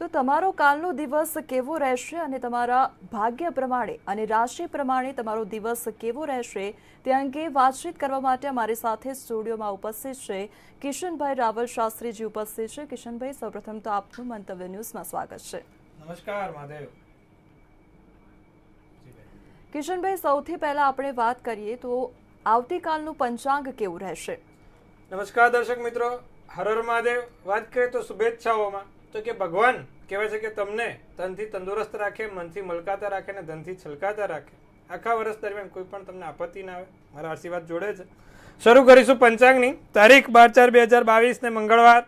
તો તમારો કાલનો દિવસ કેવો રહેશે અને તમારા ભાગ્ય પ્રમાણે અને રાશિ પ્રમાણે તમારો દિવસ કેવો રહેશે તે અંગે વાતચીત કરવા માટે અમારી સાથે સ્ટુડિયોમાં ઉપસ્થિત છે કિશનભાઈ રાવલ શાસ્ત્રીજી ઉપસ્થિત છે કિશનભાઈ સૌપ્રથમ તો આપનું મંતવ્ય ન્યૂઝમાં સ્વાગત છે નમસ્કાર મહાદેવ કિશનભાઈ સૌથી પહેલા આપણે વાત કરીએ તો આવતીકાલનું પંચાંગ કેવું રહેશે નમસ્કાર દર્શક મિત્રો હર મહાદેવ વાત કરીએ તો શુભેચ્છાઓમાં તો કે ભગવાન કહેવાય છે કે તમને ધનથી તંદુરસ્ત રાખે મનથી મલકાતા રાખે અને ધનથી છલકાતા રાખે આખા વર્ષ દરમિયાન કોઈ પણ તમને આપત્તિ ના આવે મારા આશીર્વાદ જોડે છે શરૂ કરીશું પંચાંગની તારીખ બાર ચાર બે હજાર બાવીસને મંગળવાર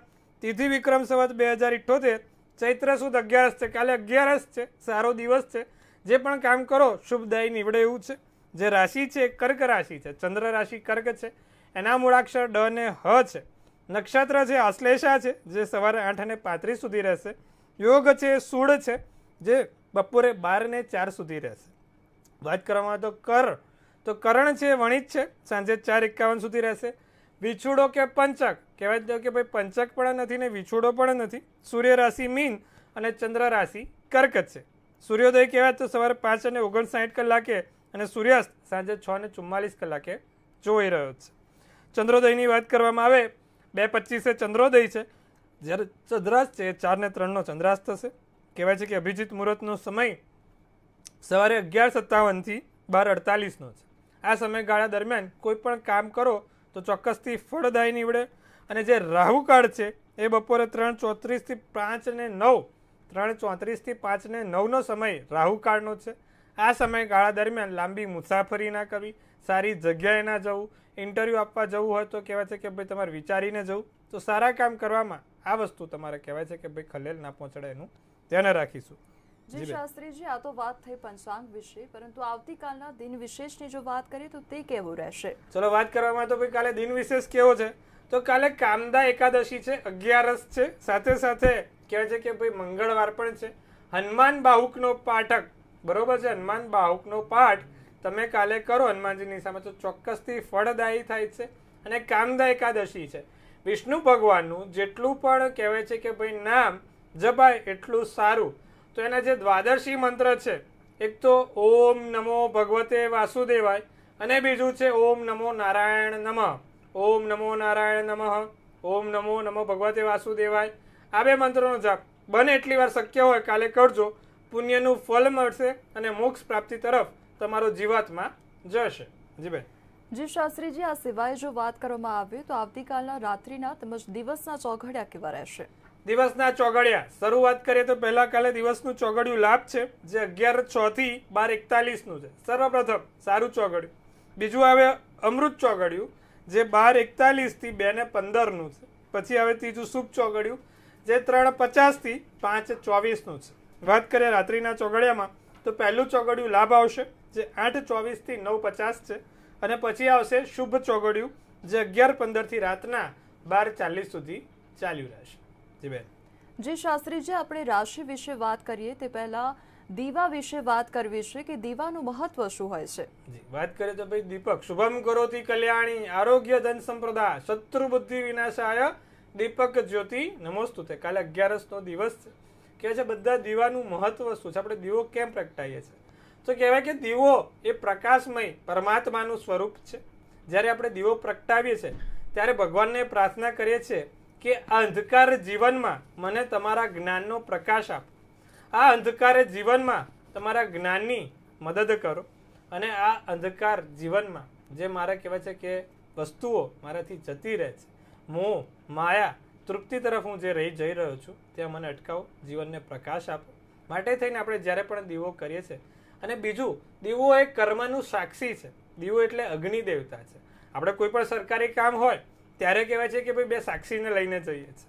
તિથિ વિક્રમ સંવત બે હજાર ઇઠ્ઠોતેર ચૈત્ર સુદ અગિયારસ છે કાલે અગિયારસ છે સારો દિવસ છે જે પણ કામ કરો શુભદાયી નીવડે એવું છે જે રાશિ છે કર્ક રાશિ છે ચંદ્ર રાશિ કર્ક છે એના મૂળાક્ષર ડ ને હ છે નક્ષત્ર છે આશ્લેષા છે જે સવારે આઠ અને પાંત્રીસ સુધી રહેશે યોગ છે સૂળ છે જે બપોરે બાર ને ચાર સુધી રહેશે વાત કરવામાં આવે તો કર તો કરણ છે વણિત છે સાંજે ચાર એકાવન સુધી રહેશે વિછુડો કે પંચક કહેવાય દો કે ભાઈ પંચક પણ નથી ને વિછુડો પણ નથી સૂર્ય રાશિ મીન અને ચંદ્ર રાશિ કર્કટ છે સૂર્યોદય કહેવાય તો સવારે પાંચ અને ઓગણસાઠ કલાકે અને સૂર્યાસ્ત સાંજે છ અને ચુમ્માલીસ કલાકે જોઈ રહ્યો છે ચંદ્રોદયની વાત કરવામાં આવે બે પચીસે ચંદ્રોદય છે જ્યારે ચંદ્રાસ છે એ ચારને ત્રણનો ચંદ્રાસ થશે કહેવાય છે કે અભિજીત મુહૂર્તનો સમય સવારે અગિયાર સત્તાવનથી બાર અડતાલીસનો છે આ સમયગાળા દરમિયાન કોઈ પણ કામ કરો તો ચોક્કસથી ફળદાયી નીવડે અને જે રાહુકાળ છે એ બપોરે ત્રણ ચોત્રીસથી પાંચ ને નવ ત્રણ ચોત્રીસથી પાંચ ને નવનો સમય રાહુકાળનો છે આ સમયગાળા દરમિયાન લાંબી મુસાફરી ના કરવી સારી જગ્યાએ ના જવું ઇન્ટરવ્યૂ આપવા જવું હોય તો કહેવાય છે કે ભાઈ તમારે વિચારીને જવું તો સારા કામ કરવામાં આ વસ્તુ તમારે કહેવાય છે કે ભાઈ ખલેલ ના પહોંચડે એનું ધ્યાન રાખીશું જી શાસ્ત્રીજી આ તો વાત થઈ પંચાંગ વિશે પરંતુ આવતીકાલના દિન વિશેષની જો વાત કરીએ તો તે કેવું રહેશે ચલો વાત કરવામાં તો ભાઈ કાલે દિન વિશેષ કેવો છે તો કાલે કામદા એકાદશી છે અગિયારસ છે સાથે સાથે કહેવાય છે કે ભાઈ મંગળવાર પણ છે હનુમાન બાહુકનો પાઠક બરોબર છે હનુમાન બાહુકનો પાઠ તમે કાલે કરો હનુમાનજીની સામે તો ચોક્કસથી ફળદાયી થાય છે અને કામદાય એકાદશી છે વિષ્ણુ ભગવાનનું જેટલું પણ કહેવાય છે કે ભાઈ નામ જપાય એટલું સારું તો એના જે દ્વાદશી મંત્ર છે એક તો ઓમ નમો ભગવતે વાસુદેવાય અને બીજું છે ઓમ નમો નારાયણ નમઃ ઓમ નમો નારાયણ નમઃ ઓમ નમો નમો ભગવતે વાસુદેવાય આ બે મંત્રોનો જાપ બને એટલી વાર શક્ય હોય કાલે કરજો પુણ્યનું ફળ મળશે અને મોક્ષ પ્રાપ્તિ તરફ તમારો જીવાતમાં જશે જી બેન જી શાસ્ત્રીજી આ સિવાય જો વાત કરવામાં આવી તો આવતીકાલના રાત્રિના તેમજ દિવસના ચોઘડિયા કેવા રહેશે દિવસના ચોગડિયા શરૂઆત કરીએ તો પહેલા કાલે દિવસનું ચોગડિયું લાભ છે જે અગિયાર છ થી બાર એકતાલીસનું છે સર્વપ્રથમ સારું ચોઘડિયું બીજું આવે અમૃત ચોઘડિયું જે બાર એકતાલીસથી બે ને પંદરનું છે પછી આવે ત્રીજું શુભ ચોઘડિયું જે ત્રણ પચાસથી પાંચ ચોવીસનું છે વાત કરીએ રાત્રિના ચોઘડિયામાં તો પહેલું ચોઘડિયું લાભ આવશે જે આઠ ચોવીસથી નવ પચાસ છે અને પછી આવશે શુભ ચોગડિયું જે અગિયાર પંદરથી રાતના બાર ચાલીસ સુધી ચાલ્યું રહેશે જી બેન જી શાસ્ત્રીજી આપણે રાશિ વિશે વાત કરીએ તે પહેલાં દીવા વિશે વાત કરવી છે કે દીવાનું મહત્વ શું હોય છે જી વાત કરીએ તો ભાઈ દીપક શુભમ કરોતી કલ્યાણી આરોગ્ય ધન સંપ્રદા શત્રુ બુદ્ધિ વિનાશાય દીપક જ્યોતિ નમોસ્તુ તે કાલે અગિયારસનો દિવસ છે કે છે બધા દીવાનું મહત્વ શું છે આપણે દીવો કેમ પ્રગટાઈએ છીએ તો કહેવાય કે દીવો એ પ્રકાશમય પરમાત્માનું સ્વરૂપ છે જ્યારે આપણે દીવો પ્રગટાવીએ છીએ ત્યારે ભગવાનને પ્રાર્થના કરીએ છીએ કે આ અંધકાર જીવનમાં મને તમારા જ્ઞાનનો પ્રકાશ આપો આ અંધકાર જીવનમાં તમારા જ્ઞાનની મદદ કરો અને આ અંધકાર જીવનમાં જે મારે કહેવાય છે કે વસ્તુઓ મારાથી જતી રહે છે હું માયા તૃપ્તિ તરફ હું જે રહી જઈ રહ્યો છું ત્યાં મને અટકાવો જીવનને પ્રકાશ આપો માટે થઈને આપણે જ્યારે પણ દીવો કરીએ છીએ અને બીજું દીવો એ કર્મનું સાક્ષી છે દીવો એટલે અગ્નિ દેવતા છે આપણે કોઈ પણ સરકારી કામ હોય ત્યારે કહેવાય છે કે ભાઈ બે સાક્ષીને લઈને જઈએ છીએ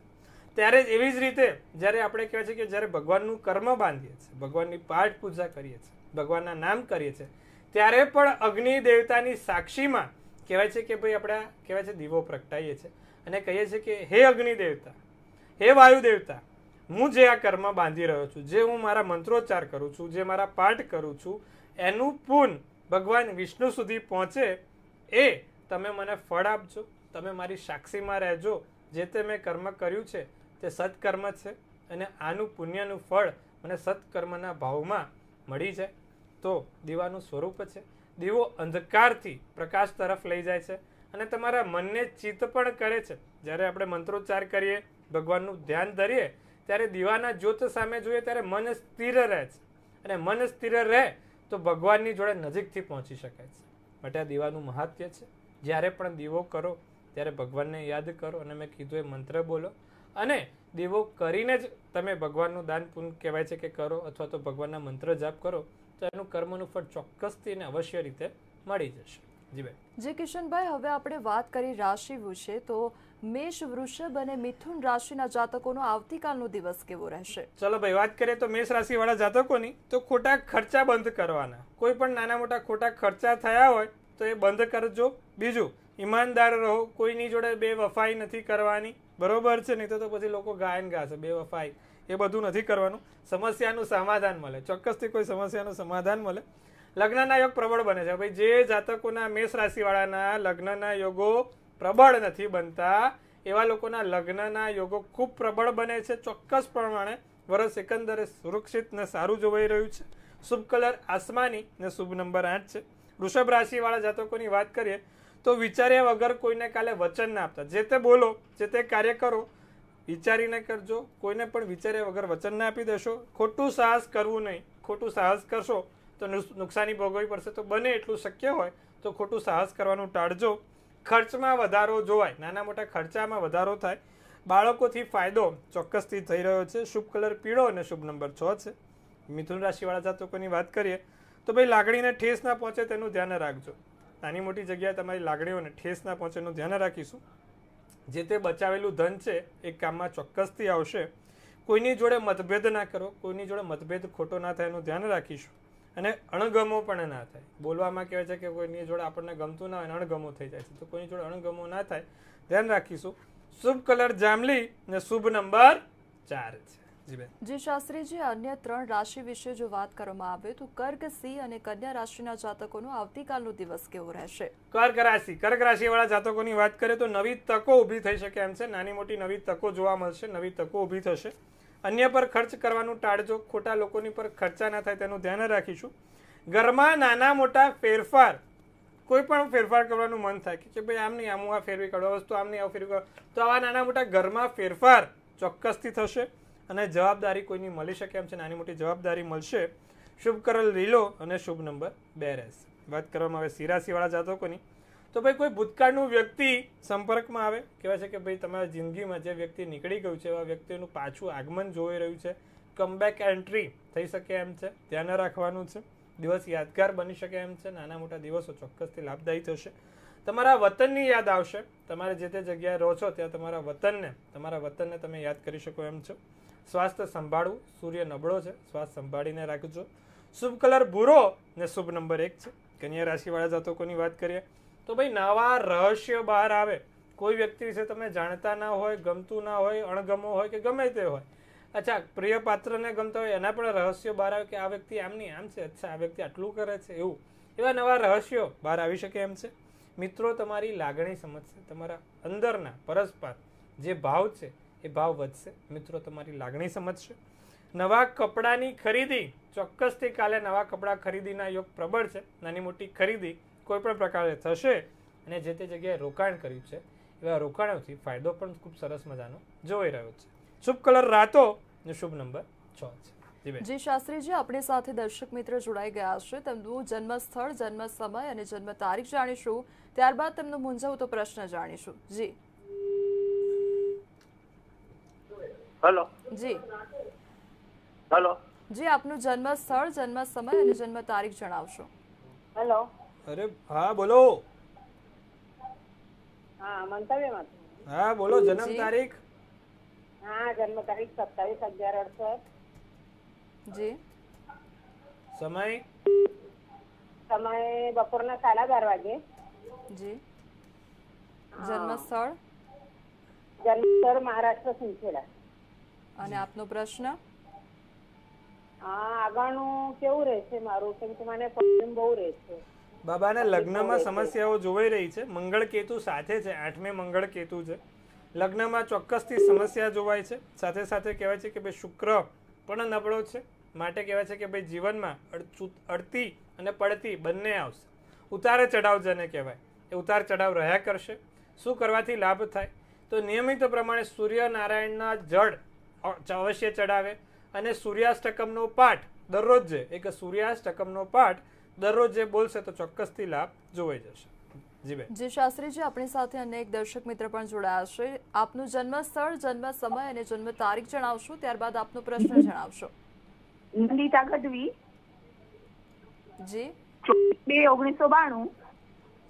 ત્યારે જ એવી જ રીતે જ્યારે આપણે કહેવાય છે કે જ્યારે ભગવાનનું કર્મ બાંધીએ છીએ ભગવાનની પાઠ પૂજા કરીએ છીએ ભગવાનના નામ કરીએ છીએ ત્યારે પણ અગ્નિ દેવતાની સાક્ષીમાં કહેવાય છે કે ભાઈ આપણા કહેવાય છે દીવો પ્રગટાઈએ છીએ અને કહીએ છીએ કે હે અગ્નિ દેવતા હે વાયુ દેવતા હું જે આ કર્મ બાંધી રહ્યો છું જે હું મારા મંત્રોચ્ચાર કરું છું જે મારા પાઠ કરું છું એનું પુન ભગવાન વિષ્ણુ સુધી પહોંચે એ તમે મને ફળ આપજો તમે મારી સાક્ષીમાં રહેજો જે તે મેં કર્મ કર્યું છે તે સત્કર્મ છે અને આનું પુણ્યનું ફળ મને સત્કર્મના ભાવમાં મળી જાય તો દીવાનું સ્વરૂપ છે દીવો અંધકારથી પ્રકાશ તરફ લઈ જાય છે અને તમારા મનને ચિત્ત પણ કરે છે જ્યારે આપણે મંત્રોચ્ચાર કરીએ ભગવાનનું ધ્યાન ધરીએ ત્યારે દીવાના જ્યોત સામે જોઈએ ત્યારે મન સ્થિર રહે છે અને મન સ્થિર રહે તો ભગવાનની જોડે નજીકથી પહોંચી શકાય છે માટે આ દીવાનું મહાત્ય છે જ્યારે પણ દીવો કરો ત્યારે ભગવાનને યાદ કરો અને મેં કીધું એ મંત્ર બોલો અને દીવો કરીને જ તમે ભગવાનનું દાન પૂર્ણ કહેવાય છે કે કરો અથવા તો ભગવાનના મંત્ર જાપ કરો તો એનું કર્મનું ફળ ચોક્કસથી અને અવશ્ય રીતે મળી જશે જે કિશનભાઈ હવે આપણે વાત કરી રાશિ વિશે તો મેષ વૃષભ અને મિથુન રાશિના જાતકોનો આવતીકાલનો દિવસ કેવો રહેશે ચલો ભાઈ વાત કરીએ તો મેષ રાશિ વાળા જાતકોની તો ખોટા ખર્ચા બંધ કરવાના કોઈ પણ નાના મોટા ખોટા ખર્ચા થયા હોય તો એ બંધ કરજો બીજું ઈમાનદાર રહો કોઈની જોડે બે વફાઈ નથી કરવાની બરોબર છે નહીં તો પછી લોકો ગાયન ગાશે બે વફાઈ એ બધું નથી કરવાનું સમસ્યાનું સમાધાન મળે ચોક્કસથી કોઈ સમસ્યાનું સમાધાન મળે લગ્નના યોગ પ્રબળ બને છે ભાઈ જે જાતકોના મેષ રાશિવાળાના લગ્નના યોગો પ્રબળ નથી બનતા એવા લોકોના લગ્નના યોગો ખૂબ પ્રબળ બને છે ચોક્કસ પ્રમાણે વરસ એકંદરે સુરક્ષિત ને સારું જોવાઈ રહ્યું છે શુભ કલર આસમાની ને શુભ નંબર આઠ છે વૃષભ રાશિવાળા જાતકોની વાત કરીએ તો વિચાર્યા વગર કોઈને કાલે વચન ના આપતા જે તે બોલો જે તે કાર્ય કરો વિચારીને કરજો કોઈને પણ વિચાર્યા વગર વચન ના આપી દેશો ખોટું સાહસ કરવું નહીં ખોટું સાહસ કરશો તો નુકસાની ભોગવવી પડશે તો બને એટલું શક્ય હોય તો ખોટું સાહસ કરવાનું ટાળજો ખર્ચમાં વધારો જોવાય નાના મોટા ખર્ચામાં વધારો થાય બાળકોથી ફાયદો ચોક્કસથી થઈ રહ્યો છે શુભ કલર પીળો અને શુભ નંબર છ છે મિથુન રાશિવાળા જાતકોની વાત કરીએ તો ભાઈ લાગણીને ઠેસ ના પહોંચે તેનું ધ્યાન રાખજો નાની મોટી જગ્યાએ તમારી લાગણીઓને ઠેસ ના પહોંચે એનું ધ્યાન રાખીશું જે તે બચાવેલું ધન છે એ કામમાં ચોક્કસથી આવશે કોઈની જોડે મતભેદ ના કરો કોઈની જોડે મતભેદ ખોટો ના થાય એનું ધ્યાન રાખીશું અને અણગમો પણ ના થાય બોલવામાં કહેવાય છે કે કોઈની જોડે આપણને ગમતું ના હોય અણગમો થઈ જાય છે તો કોઈની જોડે અણગમો ના થાય ધ્યાન રાખીશું શુભ કલર જાંબલી ને શુભ નંબર ચાર છે જી શાસ્ત્રીજી અન્ય ત્રણ રાશિ વિશે જો વાત કરવામાં આવે તો કર્ક સિંહ અને કન્યા રાશિના જાતકોનો આવતીકાલનો દિવસ કેવો રહેશે કર્ક રાશિ કર્ક રાશિવાળા જાતકોની વાત કરીએ તો નવી તકો ઊભી થઈ શકે એમ છે નાની મોટી નવી તકો જોવા મળશે નવી તકો ઊભી થશે અન્ય પર ખર્ચ કરવાનું ટાળજો ખોટા લોકોની પર ખર્ચા ના થાય તેનું ધ્યાન રાખીશું ઘરમાં નાના મોટા ફેરફાર કોઈ પણ ફેરફાર કરવાનું મન થાય કે ભાઈ આમ નહીં આમ હું આ ફેરવી કાઢું વસ્તુ આમ નહીં આવું ફેરવી કાઢું તો આવા નાના મોટા ઘરમાં ફેરફાર ચોક્કસથી થશે અને જવાબદારી કોઈની મળી શકે એમ છે નાની મોટી જવાબદારી મળશે શુભ કરલ લીલો અને શુભ નંબર બે રહેશે વાત કરવામાં આવે સિરાસીવાળા જાતકોની તો ભાઈ કોઈ ભૂતકાળનું વ્યક્તિ સંપર્કમાં આવે કહેવાય છે કે ભાઈ તમારા જિંદગીમાં જે વ્યક્તિ નીકળી ગયું છે એવા વ્યક્તિનું પાછું આગમન જોઈ રહ્યું છે કમબેક એન્ટ્રી થઈ શકે એમ છે ધ્યાન રાખવાનું છે દિવસ યાદગાર બની શકે એમ છે નાના મોટા દિવસો ચોક્કસથી લાભદાયી થશે તમારા વતનની યાદ આવશે તમારે જે તે જગ્યાએ રહો છો ત્યાં તમારા વતનને તમારા વતનને તમે યાદ કરી શકો એમ છો સ્વાસ્થ્ય સંભાળવું સૂર્ય નબળો છે શ્વાસ સંભાળીને રાખજો શુભ કલર ભૂરો ને શુભ નંબર એક છે કન્યા રાશિવાળા જાતકોની વાત કરીએ તો ભાઈ નવા રહસ્યો બહાર આવે કોઈ વ્યક્તિ વિશે તમે જાણતા ના હોય ગમતું ના હોય અણગમો હોય કે ગમે તે હોય અચ્છા પ્રિય પાત્રને ગમતા હોય એના પણ રહસ્યો બહાર આવે કે આ વ્યક્તિ આમની આમ છે અચ્છા આ વ્યક્તિ આટલું કરે છે એવું એવા નવા રહસ્યો બહાર આવી શકે એમ છે મિત્રો તમારી લાગણી સમજશે તમારા અંદરના પરસ્પર જે ભાવ છે એ ભાવ વધશે મિત્રો તમારી લાગણી સમજશે નવા કપડાની ખરીદી ચોક્કસથી કાલે નવા કપડાં ખરીદીના યોગ પ્રબળ છે નાની મોટી ખરીદી કોઈ પણ પ્રકારે થશે અને જે તે જગ્યાએ રોકાણ કર્યું છે એવા રોકાણોથી ફાયદો પણ ખૂબ સરસ મજાનો જોઈ રહ્યો છે શુભ કલર રાતો શુભ નંબર છ છે જી શાસ્ત્રીજી આપણી સાથે દર્શક મિત્ર જોડાઈ ગયા છે તેમનું જન્મ સ્થળ જન્મ સમય અને જન્મ તારીખ જાણીશું ત્યારબાદ તેમનો તો પ્રશ્ન જાણીશું જી હેલો જી હેલો જી આપનું જન્મ સ્થળ જન્મ સમય અને જન્મ તારીખ જણાવશો હેલો અરે હા બોલો હા બોલો જન્મ તારીખ હા જન્મ તારીખ સત્તાવીસ અગિયાર અડસઠ જી સમય સમય બપોરના સાડા બાર વાગે જી જન્મ સ્થળ જન્મ સ્થળ મહારાષ્ટ્ર સિંચેડા અને આપનો પ્રશ્ન હા આગળનું કેવું રહેશે મારું કેમ કે મને પ્રોબ્લેમ બહુ રહેશે બાબાના લગ્નમાં સમસ્યાઓ જોવાઈ રહી છે મંગળ કેતુ સાથે છે આઠમે મંગળ કેતુ છે લગ્નમાં ચોક્કસથી સમસ્યા જોવાય છે સાથે સાથે કહેવાય છે કે ભાઈ શુક્ર પણ નબળો છે માટે કહેવાય છે કે ભાઈ જીવનમાં અડતી અને પડતી બંને આવશે ઉતારે ચઢાવ જેને કહેવાય એ ઉતાર ચઢાવ રહ્યા કરશે શું કરવાથી લાભ થાય તો નિયમિત પ્રમાણે સૂર્યનારાયણના જળ અવશ્ય ચડાવે અને સૂર્યાષ્ટકમનો પાઠ દરરોજ એક સૂર્યાષ્ટકમનો પાઠ દરરોજ જે બોલશે તો ચોક્કસથી લાભ જોવાઈ જશે જી શાસ્ત્રીજી આપણી સાથે અનેક દર્શક મિત્ર પણ જોડાયા છે આપનું જન્મ સ્થળ જન્મ સમય અને જન્મ તારીખ જણાવશો ત્યારબાદ આપનો પ્રશ્ન જણાવશો નંદિતા ગઢવી જી બે ઓગણીસો બાણું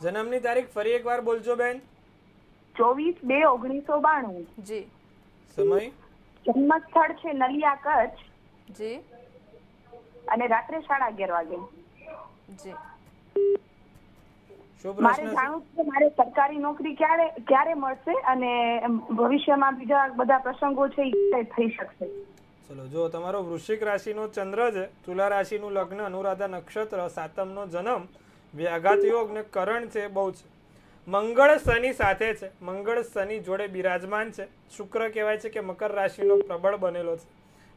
જન્મની તારીખ ફરી એકવાર બોલજો બેન ચોવીસ બે ઓગણીસો બાણું જી સમય જન્મ સ્થળ છે નલિયા કચ્છ જી અને રાત્રે સાડા અગિયાર વાગે જી મારે જાણવું છે મારે સરકારી નોકરી ક્યારે ક્યારે મળશે અને ભવિષ્યમાં બીજા બધા પ્રસંગો છે એ થઈ શકશે ચલો જો તમારો વૃશ્ચિક રાશિનો ચંદ્ર છે તુલા રાશિનું લગ્ન અનુરાધા નક્ષત્ર સાતમનો જન્મ વ્યાઘાત યોગ ને કરણ છે બહુ છે મંગળ શનિ સાથે છે મંગળ શનિ જોડે બિરાજમાન છે શુક્ર કહેવાય છે કે મકર રાશિનો પ્રબળ બનેલો છે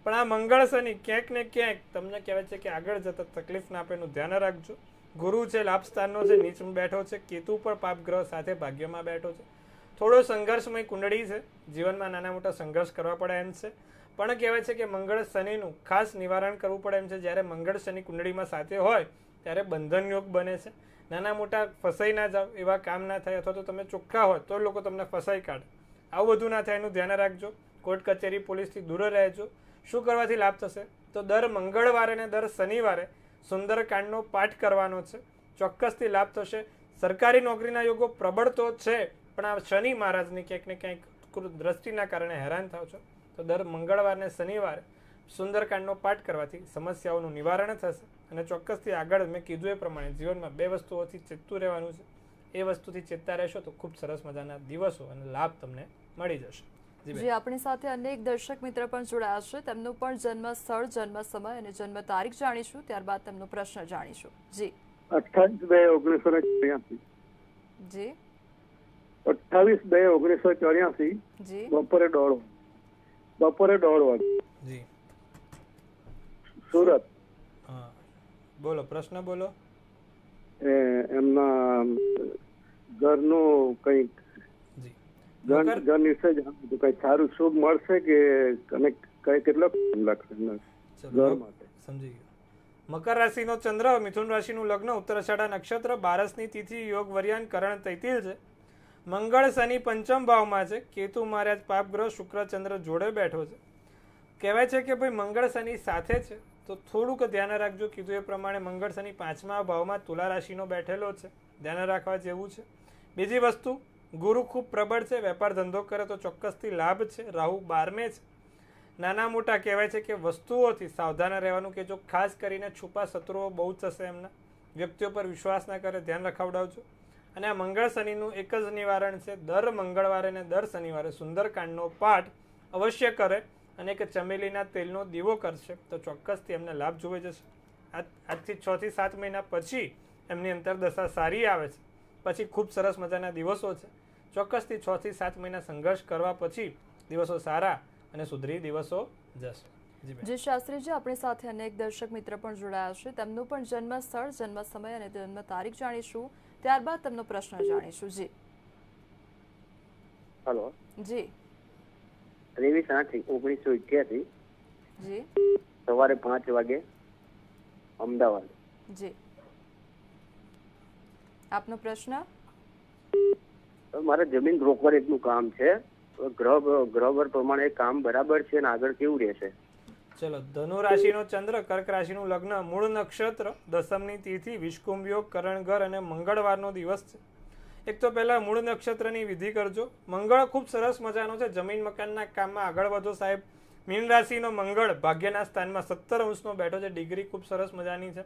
પણ આ મંગળ શનિ ક્યાંક ને ક્યાંક તમને કહેવાય છે કે આગળ જતા તકલીફ ના આપે એનું ધ્યાન રાખજો ગુરુ છે લાભસ્થાનનો છે નીચમાં બેઠો છે કેતુ પણ પાપગ્રહ સાથે ભાગ્યમાં બેઠો છે થોડો સંઘર્ષમય કુંડળી છે જીવનમાં નાના મોટા સંઘર્ષ કરવા પડે એમ છે પણ કહેવાય છે કે મંગળ શનિનું ખાસ નિવારણ કરવું પડે એમ છે જ્યારે મંગળ શનિ કુંડળીમાં સાથે હોય ત્યારે બંધન યોગ બને છે નાના મોટા ફસાઈ ના જાઓ એવા કામ ના થાય અથવા તો તમે ચોખ્ખા હોય તો લોકો તમને ફસાઈ કાઢે આવું બધું ના થાય એનું ધ્યાન રાખજો કોર્ટ કચેરી પોલીસથી દૂર રહેજો શું કરવાથી લાભ થશે તો દર મંગળવારે ને દર શનિવારે સુંદરકાંડનો પાઠ કરવાનો છે ચોક્કસથી લાભ થશે સરકારી નોકરીના યોગો પ્રબળ તો છે પણ આ શનિ મહારાજને ક્યાંક ને ક્યાંક દ્રષ્ટિના કારણે હેરાન થાવ છો તો દર મંગળવાર ને શનિવારે સુંદરકાંડનો પાઠ કરવાથી સમસ્યાઓનું નિવારણ થશે અને ચોક્કસથી આગળ મેં કીધું એ પ્રમાણે જીવનમાં બે વસ્તુઓથી ચેતતું રહેવાનું છે એ વસ્તુથી ચેતતા રહેશો તો ખૂબ સરસ મજાના દિવસો અને લાભ તમને મળી જશે જે આપણી સાથે અનેક દર્શક મિત્ર પણ જોડાયા છે તેમનું પણ જન્મ સ્થળ જન્મ સમય અને જન્મ તારીખ જાણીશું ત્યારબાદ તેમનો પ્રશ્ન જાણીશું જી અઠ્ઠાવીસ બે ઓગણીસો ચોર્યાસી જી અઠ્ઠાવીસ બે ઓગણીસો ચોર્યાસી જી બપોરે દોઢ બપોરે દોઢ વાગે જી સુરત હા બોલો પ્રશ્ન બોલો એમના ઘરનું કંઈક ગણ ગણ વિશે કે અને ચંદ્ર મિથુન રાશિનું લગ્ન ઉત્તરાષાઢા નક્ષત્ર બારસની તિથિ યોગ વરિયાન કરણ તૈતિલ છે મંગળ શનિ પંચમ ભાવમાં છે કેતુ મહારાજ પાપગ્રહ શુક્ર ચંદ્ર જોડે બેઠો છે કહેવાય છે કે ભાઈ મંગળ શનિ સાથે છે તો થોડુંક ધ્યાન રાખજો કીધું એ પ્રમાણે મંગળ શનિ પાંચમા ભાવમાં તુલા રાશિનો બેઠેલો છે ધ્યાન રાખવા જેવું છે બીજી વસ્તુ ગુરુ ખૂબ પ્રબળ છે વેપાર ધંધો કરે તો ચોક્કસથી લાભ છે રાહુ બારમે છે નાના મોટા કહેવાય છે કે વસ્તુઓથી સાવધાન રહેવાનું કે જો ખાસ કરીને છૂપા શત્રુઓ બહુ જ થશે એમના વ્યક્તિઓ પર વિશ્વાસ ના કરે ધ્યાન રખાવડાવજો અને આ મંગળ શનિનું એક જ નિવારણ છે દર મંગળવારે ને દર શનિવારે સુંદરકાંડનો પાઠ અવશ્ય કરે અને એક ચમેલીના તેલનો દીવો કરશે તો ચોક્કસથી એમને લાભ જોવે જશે આજથી છથી સાત મહિના પછી એમની અંતર દશા સારી આવે છે પછી ખૂબ સરસ મજાના દિવસો છે ચોક્કસથી થી સાત મહિના સંઘર્ષ કરવા પછી દિવસો સારા અને સુધરી દિવસો જશે જે શાસ્ત્રીજી આપણી સાથે અનેક દર્શક મિત્ર પણ જોડાયા છે તેમનું પણ જન્મ સ્થળ જન્મ સમય અને જન્મ તારીખ જાણીશું ત્યારબાદ તેમનો પ્રશ્ન જાણીશું જી હેલો જી ત્રેવીસ આઠ ઓગણીસો ઇઠ્યાસી જી સવારે પાંચ વાગે અમદાવાદ જી આપનો પ્રશ્ન મારે જમીન બ્રોકર એકનું કામ છે ગ્રહ ગ્રહવર પ્રમાણે કામ બરાબર છે અને આગળ કેવું રહેશે ચલો ધનુ રાશિનો ચંદ્ર કર્ક રાશિનું લગ્ન મૂળ નક્ષત્ર દસમની તિથિ વિષકુંભ યોગ કરણઘર અને મંગળવારનો દિવસ છે એક તો પહેલાં મૂળ નક્ષત્રની વિધિ કરજો મંગળ ખૂબ સરસ મજાનો છે જમીન મકાનના કામમાં આગળ વધો સાહેબ મીન રાશિનો મંગળ ભાગ્યના સ્થાનમાં સત્તર અંશનો બેઠો છે ડિગ્રી ખૂબ સરસ મજાની છે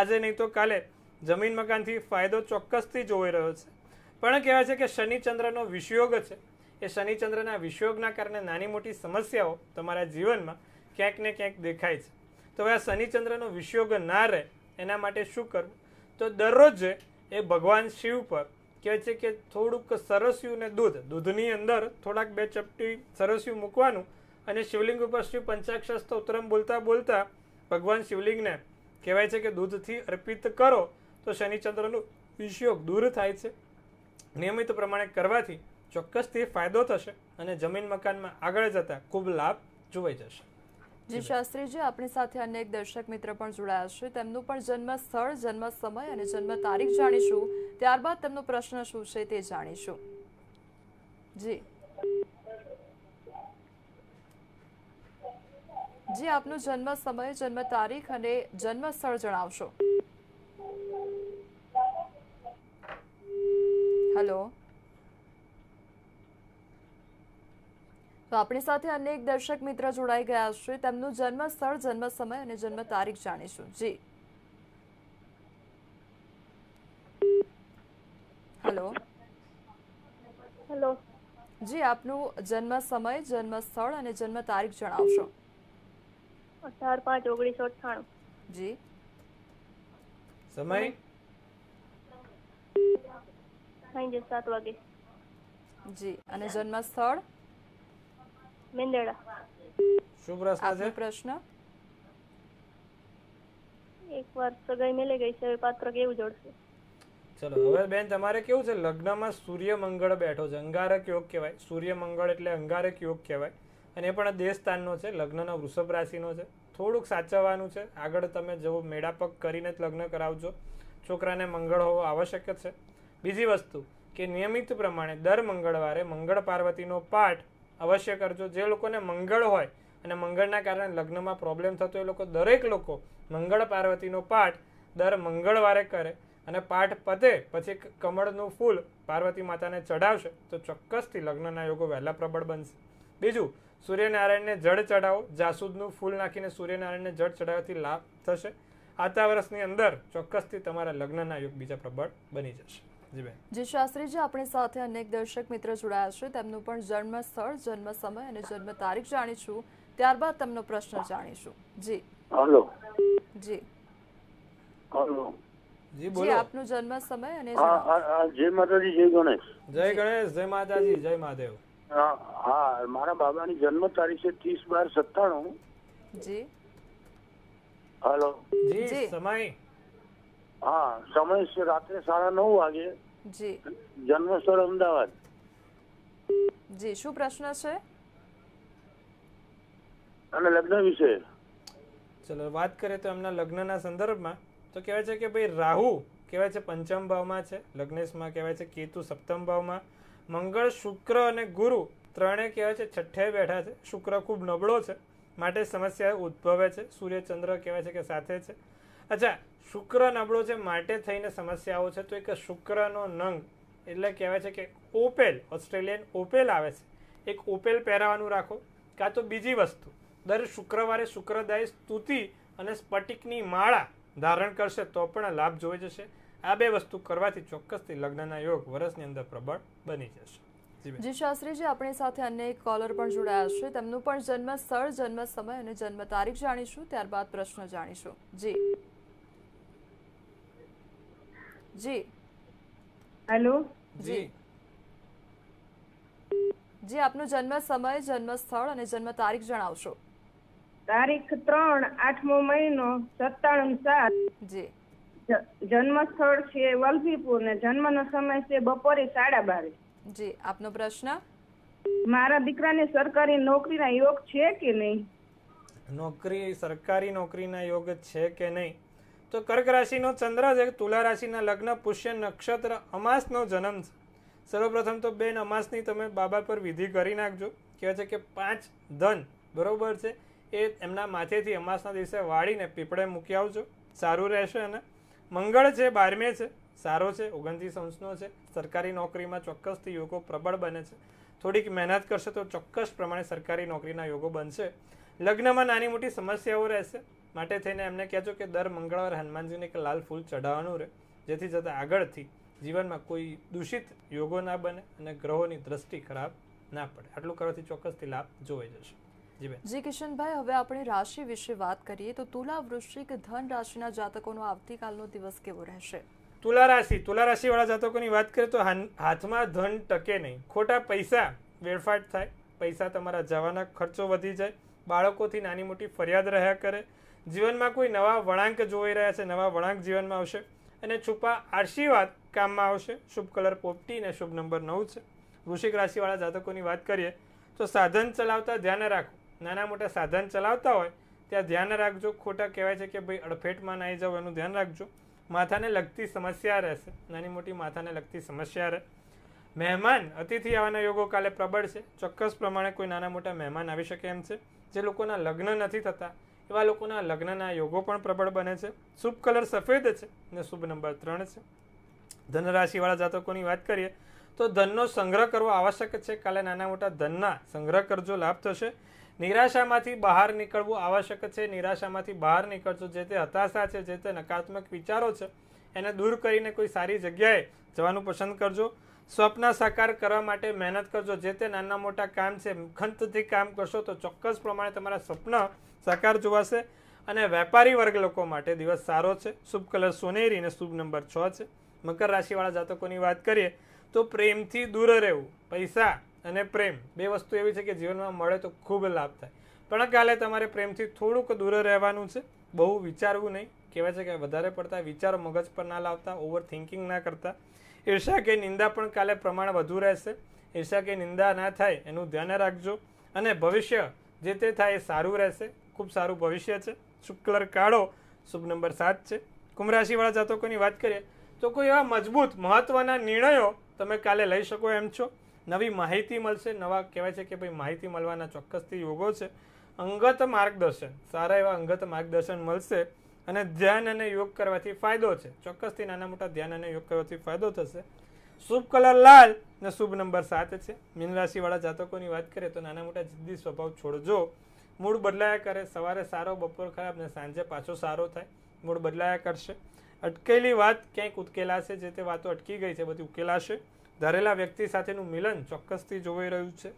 આજે નહીં તો કાલે જમીન મકાનથી ફાયદો ચોક્કસથી જોઈ રહ્યો છે પણ કહેવાય છે કે શનિચંદ્રનો વિષયોગ છે એ શનિચંદ્રના વિષયોગના કારણે નાની મોટી સમસ્યાઓ તમારા જીવનમાં ક્યાંક ને ક્યાંક દેખાય છે તો હવે આ શનિચંદ્રનો વિષયોગ ના રહે એના માટે શું કરવું તો દરરોજ એ ભગવાન શિવ પર કહે છે કે થોડુંક સરસ્યું ને દૂધ દૂધની અંદર થોડાક બે ચપટી સરસ્યું મૂકવાનું અને શિવલિંગ ઉપર શ્રી પંચાક્ષસ્ત ઉત્તરમ બોલતા બોલતા ભગવાન શિવલિંગને કહેવાય છે કે દૂધથી અર્પિત કરો તો શનિચંદ્રનું વિષયોગ દૂર થાય છે નિયમિત પ્રમાણે કરવાથી ચોક્કસથી ફાયદો થશે અને જમીન મકાનમાં આગળ જતા ખૂબ લાભ જોવાઈ જશે જી શાસ્ત્રીજી આપણી સાથે અન્ય એક દર્શક મિત્ર પણ જોડાયા છે તેમનું પણ જન્મ સ્થળ જન્મ સમય અને જન્મ તારીખ જાણીશું ત્યારબાદ તેમનો પ્રશ્ન શું છે તે જાણીશું જી જી આપનો જન્મ સમય જન્મ તારીખ અને જન્મ સ્થળ જણાવશો હલો તો આપણી સાથે અનેક દર્શક મિત્ર જોડાઈ ગયા છે તેમનું જન્મ સ્થળ જન્મ સમય અને જન્મ તારીખ જાણીશું જી હેલો હેલો જી આપનું જન્મ સમય જન્મ સ્થળ અને જન્મ તારીખ જણાવશો અઢાર પાંચ ઓગણીસો અઠ્ઠાણું જી સમય સાંજે સાત વાગે જી અને જન્મ સ્થળ મેંદડા શું પ્રશ્ન છે પ્રશ્ન એકવાર સગાઈ મેલે ગઈ છે હવે પાત્ર કેવું જોડશે ચલો હવે બેન તમારે કેવું છે લગ્નમાં સૂર્ય મંગળ બેઠો છે અંગારક યોગ કહેવાય સૂર્ય મંગળ એટલે અંગારક યોગ કહેવાય અને એ પણ દેશસ્થાનનો છે લગ્નનો વૃષભ રાશિનો છે થોડુંક સાચવવાનું છે આગળ તમે જેવો મેળાપક કરીને જ લગ્ન કરાવજો છોકરાને મંગળ હોવો આવશ્યક છે બીજી વસ્તુ કે નિયમિત પ્રમાણે દર મંગળવારે મંગળ પાર્વતીનો પાઠ અવશ્ય કરજો જે લોકોને મંગળ હોય અને મંગળના કારણે લગ્નમાં પ્રોબ્લેમ થતો એ લોકો દરેક લોકો મંગળ પાર્વતીનો પાઠ દર મંગળવારે કરે અને પાઠ પતે પછી કમળનું ફૂલ પાર્વતી માતાને ચઢાવશે તો ચોક્કસથી લગ્નના યોગો વહેલા પ્રબળ બનશે બીજું સૂર્યનારાયણને જળ ચઢાવો જાસૂદનું ફૂલ નાખીને સૂર્યનારાયણને જળ ચઢાવવાથી લાભ થશે આતા વર્ષની અંદર ચોક્કસથી તમારા લગ્નના યોગ બીજા પ્રબળ બની જશે જે શાસ્ત્રીજી આપણી સાથે અનેક દર્શક મિત્ર જોડાયા છે તેમનું પણ જન્મ સ્થળ જન્મ સમય અને જન્મ તારીખ જાણીશું ત્યારબાદ તેમનો પ્રશ્ન જાણીશું જી હલો જી હલો જી બોલો આપનો જન્મ સમય અને જય માતાજી જય ગણેશ જય ગણેશ જય માતાજી જય મહાદેવ હા મારા બાબાની જન્મ તારીખ છે ત્રીસ બાર સત્તાણું જી હલો જી સમય હા સમય છે રાત્રે સાડા નવ વાગે જી જન્મ સ્થળ અમદાવાદ જી શું પ્રશ્ન છે અને લગ્ન વિશે ચલો વાત કરીએ તો એમના લગ્નના સંદર્ભમાં તો કહેવાય છે કે ભાઈ રાહુ કહેવાય છે પંચમ ભાવમાં છે લગ્નેશમાં કહેવાય છે કેતુ સપ્તમ ભાવમાં મંગળ શુક્ર અને ગુરુ ત્રણે કહેવાય છે છઠ્ઠે બેઠા છે શુક્ર ખૂબ નબળો છે માટે સમસ્યા ઉદ્ભવે છે સૂર્ય ચંદ્ર કહેવાય છે કે સાથે છે અચ્છા શુક્ર નબળો છે માટે થઈને સમસ્યાઓ છે તો એક શુક્રનો નંગ એટલે કહેવાય છે કે ઓપેલ ઓસ્ટ્રેલિયન ઓપેલ આવે છે એક ઓપેલ પહેરાવાનું રાખો કાં તો બીજી વસ્તુ દર શુક્રવારે શુક્રદાય સ્તુતિ અને સ્ફટિકની માળા ધારણ કરશે તો પણ લાભ જોઈ જશે આ બે વસ્તુ કરવાથી ચોક્કસથી લગ્નના યોગ વર્ષની અંદર પ્રબળ બની જશે જી શાસ્ત્રીજી આપણી સાથે અન્ય એક કોલર પણ જોડાયા છે તેમનું પણ જન્મ સ્થળ જન્મ સમય અને જન્મ તારીખ જાણીશું ત્યારબાદ પ્રશ્ન જાણીશું જી જી હેલો જી જી આપનો જન્મ સમય જન્મ સ્થળ અને જન્મ તારીખ જણાવશો તારીખ ત્રણ આઠમો મહિનો સત્તાણું સાત જી જન્મ સ્થળ છે વલભીપુર ને જન્મનો સમય છે બપોરે સાડા બારે જી આપનો પ્રશ્ન મારા દીકરાને સરકારી નોકરીના યોગ છે કે નહીં નોકરી સરકારી નોકરીના યોગ છે કે નહીં તો કર્ક રાશિનો ચંદ્ર છે તુલા રાશિના લગ્ન પુષ્ય નક્ષત્ર અમાસનો જન્મ છે સર્વપ્રથમ તો બેન અમાસની તમે બાબા પર વિધિ કરી નાખજો કહેવાય છે કે પાંચ ધન બરોબર છે એ એમના માથેથી અમાસના દિવસે વાળીને પીપળે મૂકી આવજો સારું રહેશે અને મંગળ છે બારમે છે સારો છે ઓગણત્રીસ અંશનો છે સરકારી નોકરીમાં ચોક્કસથી યોગો પ્રબળ બને છે થોડીક મહેનત કરશે તો ચોક્કસ પ્રમાણે સરકારી નોકરીના યોગો બનશે લગ્નમાં નાની મોટી સમસ્યાઓ રહેશે માટે થઈને એમને કહેજો કે દર મંગળવાર હનુમાનજીને એક લાલ ફૂલ ચઢાવવાનું રહે જેથી જતાં આગળથી જીવનમાં કોઈ દૂષિત યોગો ના બને અને ગ્રહોની દ્રષ્ટિ ખરાબ ના પડે આટલું કરવાથી ચોક્કસથી લાભ જોવાઈ જશે જી કિશનભાઈ હવે આપણે રાશિ વિશે વાત કરીએ તો તુલા વૃશ્ચિક ધન રાશિના જાતકોનો આવતીકાલનો દિવસ કેવો રહેશે તુલા રાશિ તુલા રાશિ વાળા જાતકોની વાત કરીએ તો હાથમાં ધન ટકે નહીં ખોટા પૈસા વેડફાટ થાય પૈસા તમારા જવાના ખર્ચો વધી જાય બાળકોથી નાની મોટી ફરિયાદ રહ્યા કરે જીવનમાં કોઈ નવા વળાંક જોઈ રહ્યા છે નવા વળાંક જીવનમાં આવશે અને છુપા આશીર્વાદ કામમાં આવશે શુભ કલર પોપટી અને શુભ નંબર નવ છે વૃષિક રાશિવાળા જાતકોની વાત કરીએ તો સાધન ચલાવતા ધ્યાન રાખો નાના મોટા સાધન ચલાવતા હોય ત્યાં ધ્યાન રાખજો ખોટા કહેવાય છે કે ભાઈ અડફેટમાં નાઈ જાઓ એનું ધ્યાન રાખજો માથાને લગતી સમસ્યા રહેશે નાની મોટી માથાને લગતી સમસ્યા રહે મહેમાન અતિથિ આવવાના યોગો કાલે પ્રબળ છે ચોક્કસ પ્રમાણે કોઈ નાના મોટા મહેમાન આવી શકે એમ છે જે લોકોના લગ્ન નથી થતા એવા લોકોના લગ્નના યોગો પણ પ્રબળ બને છે શુભ કલર સફેદ છે અને શુભ નંબર ત્રણ છે ધનરાશિવાળા જાતકોની વાત કરીએ તો ધનનો સંગ્રહ કરવો આવશ્યક છે કાલે નાના મોટા ધનના સંગ્રહ કરજો લાભ થશે નિરાશામાંથી બહાર નીકળવું આવશ્યક છે નિરાશામાંથી બહાર નીકળજો જે તે હતાશા છે જે તે નકારાત્મક વિચારો છે એને દૂર કરીને કોઈ સારી જગ્યાએ જવાનું પસંદ કરજો સ્વપ્ન સાકાર કરવા માટે મહેનત કરજો જે તે નાના મોટા કામ છે ખંતથી કામ કરશો તો ચોક્કસ પ્રમાણે તમારા સ્વપ્ન સાકાર જોવાશે અને વેપારી વર્ગ લોકો માટે દિવસ સારો છે શુભ કલર સોનેરી અને શુભ નંબર છ છે મકર રાશિવાળા જાતકોની વાત કરીએ તો પ્રેમથી દૂર રહેવું પૈસા અને પ્રેમ બે વસ્તુ એવી છે કે જીવનમાં મળે તો ખૂબ લાભ થાય પણ કાલે તમારે પ્રેમથી થોડુંક દૂર રહેવાનું છે બહુ વિચારવું નહીં કહેવાય છે કે વધારે પડતા વિચારો મગજ પર ના લાવતા ઓવર થિંકિંગ ના કરતા ઈર્ષા કે નિંદા પણ કાલે પ્રમાણ વધુ રહેશે ઈર્ષા કે નિંદા ના થાય એનું ધ્યાન રાખજો અને ભવિષ્ય જે તે થાય એ સારું રહેશે ખૂબ સારું ભવિષ્ય છે શુભ કલર કાળો શુભ નંબર સાત છે કુંભ જાતકોની વાત કરીએ તો કોઈ એવા મજબૂત મહત્ત્વના નિર્ણયો તમે કાલે લઈ શકો એમ છો નવી માહિતી મળશે નવા કહેવાય છે કે ભાઈ માહિતી મળવાના ચોક્કસથી યોગો છે અંગત માર્ગદર્શન સારા એવા અંગત માર્ગદર્શન મળશે અને ધ્યાન અને યોગ કરવાથી ફાયદો છે ચોક્કસથી નાના મોટા ધ્યાન અને યોગ કરવાથી ફાયદો થશે શુભ કલર લાલ ને શુભ નંબર સાત છે મીન જાતકોની વાત કરીએ તો નાના મોટા જિદ્દી સ્વભાવ છોડજો મૂળ બદલાયા કરે સવારે સારો બપોર ખરાબ ને સાંજે પાછો સારો થાય મૂળ બદલાયા કરશે અટકેલી વાત ક્યાંક ઉકેલાશે જે તે વાતો અટકી ગઈ છે બધી ઉકેલાશે ધારેલા વ્યક્તિ સાથેનું મિલન ચોક્કસથી જોવાઈ રહ્યું છે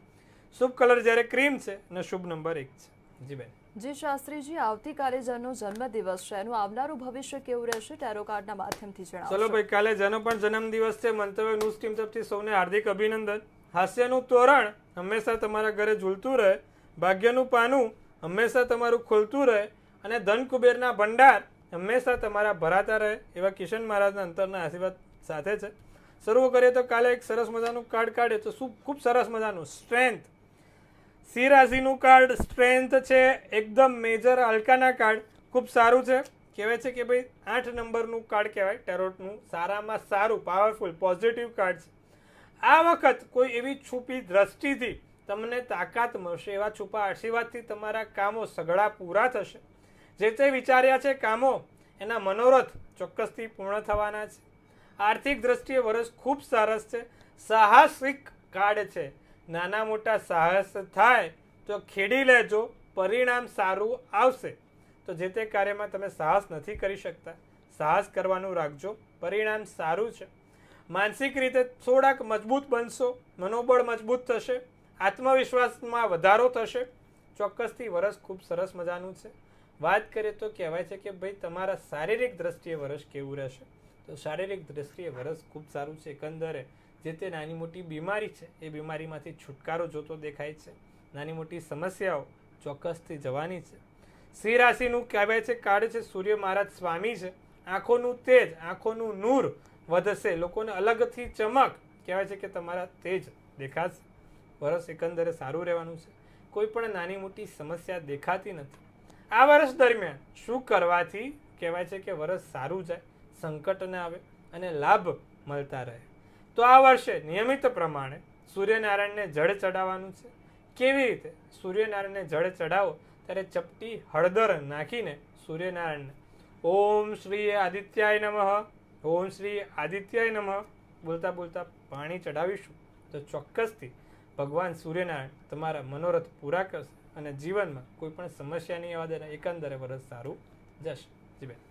શુભ કલર જ્યારે ક્રીમ છે અને શુભ નંબર એક છે જી બેન જી શાસ્ત્રીજી આવતીકાલે જેનો જન્મદિવસ છે એનું આવનારું ભવિષ્ય કેવું રહેશે ટેરો કાર્ડના માધ્યમથી જણાવો ચલો ભાઈ કાલે જેનો પણ જન્મદિવસ છે મંતવ્ય ન્યૂઝ ટીમ તરફથી સૌને હાર્દિક અભિનંદન હાસ્યનું તોરણ હંમેશા તમારા ઘરે ઝૂલતું રહે ભાગ્યનું પાનું હંમેશા તમારું ખુલતું રહે અને ધન કુબેરના ભંડાર હંમેશા તમારા ભરાતા રહે એવા કિશન મહારાજના અંતરના આશીર્વાદ સાથે છે શરૂ કરીએ તો કાલે એક સરસ મજાનું કાર્ડ કાઢ્યું તો શું ખૂબ સરસ મજાનું સ્ટ્રેન્થ સી રાશિનું કાર્ડ સ્ટ્રેન્થ છે એકદમ મેજર હલકાના કાર્ડ ખૂબ સારું છે કહેવાય છે કે ભાઈ આઠ નંબરનું કાર્ડ કહેવાય ટેરોટનું સારામાં સારું પાવરફુલ પોઝિટિવ કાર્ડ છે આ વખત કોઈ એવી છુપી દ્રષ્ટિથી તમને તાકાત મળશે એવા છુપા આશીર્વાદથી તમારા કામો સઘળા પૂરા થશે જે તે વિચાર્યા છે કામો એના મનોરથ ચોક્કસથી પૂર્ણ થવાના છે આર્થિક દ્રષ્ટિએ વરસ ખૂબ સરસ છે સાહસિક કાર્ડ છે નાના મોટા સાહસ થાય તો ખેડી લેજો પરિણામ સારું આવશે તો જે તે કાર્યમાં તમે સાહસ નથી કરી શકતા સાહસ કરવાનું રાખજો પરિણામ સારું છે માનસિક રીતે થોડાક મજબૂત બનશો મનોબળ મજબૂત થશે આત્મવિશ્વાસમાં વધારો થશે ચોક્કસથી વરસ ખૂબ સરસ મજાનું છે વાત કરીએ તો કહેવાય છે કે ભાઈ તમારા શારીરિક દ્રષ્ટિએ વરસ કેવું રહેશે તો શારીરિક દ્રષ્ટિએ વરસ ખૂબ સારું છે એકંદરે જે તે નાની મોટી બીમારી છે એ બીમારીમાંથી છુટકારો જોતો દેખાય છે નાની મોટી સમસ્યાઓ ચોક્કસથી જવાની છે સિંહ રાશિનું કહેવાય છે કાર્ડ છે સૂર્ય મહારાજ સ્વામી છે આંખોનું તેજ આંખોનું નૂર વધશે લોકોને અલગથી ચમક કહેવાય છે કે તમારા તેજ દેખાશે વરસ એકંદરે સારું રહેવાનું છે કોઈ પણ નાની મોટી સમસ્યા દેખાતી નથી આ વર્ષ દરમિયાન શું કરવાથી કહેવાય છે કે વરસ સારું જાય સંકટ ન આવે અને લાભ મળતા રહે તો આ વર્ષે નિયમિત પ્રમાણે સૂર્યનારાયણને જળ ચડાવવાનું છે કેવી રીતે સૂર્યનારાયણને જળ ચડાવો ત્યારે ચપટી હળદર નાખીને સૂર્યનારાયણને ઓમ શ્રી આદિત્યાય નમઃ ઓમ શ્રી આદિત્યાય નમઃ બોલતા બોલતા પાણી ચડાવીશું તો ચોક્કસથી ભગવાન સૂર્યનારાયણ તમારા મનોરથ પૂરા કરશે અને જીવનમાં કોઈ પણ સમસ્યા નહીં આવવા દેના એકંદરે વરસ સારું જશે જીબેન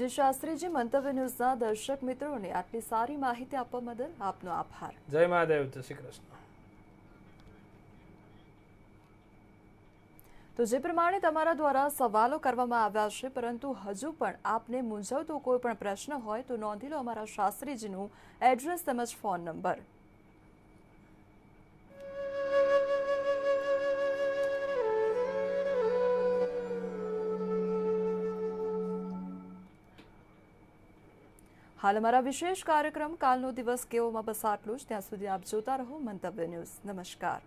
જે શાસ્ત્રીજી મંતવ્ય ન્યૂઝના દર્શક મિત્રોને આટલી સારી માહિતી આપવા બદલ આપનો આભાર જય મહાદેવ જય શ્રી કૃષ્ણ તો જે પ્રમાણે તમારા દ્વારા સવાલો કરવામાં આવ્યા છે પરંતુ હજુ પણ આપને મૂંઝવતો કોઈ પણ પ્રશ્ન હોય તો નોંધી લો અમારા શાસ્ત્રીજીનું એડ્રેસ તેમજ ફોન નંબર હાલ અમારા વિશેષ કાર્યક્રમ કાલનો દિવસ કેવોમાં બસ આટલું જ ત્યાં સુધી આપ જોતા રહો મંતવ્ય ન્યૂઝ નમસ્કાર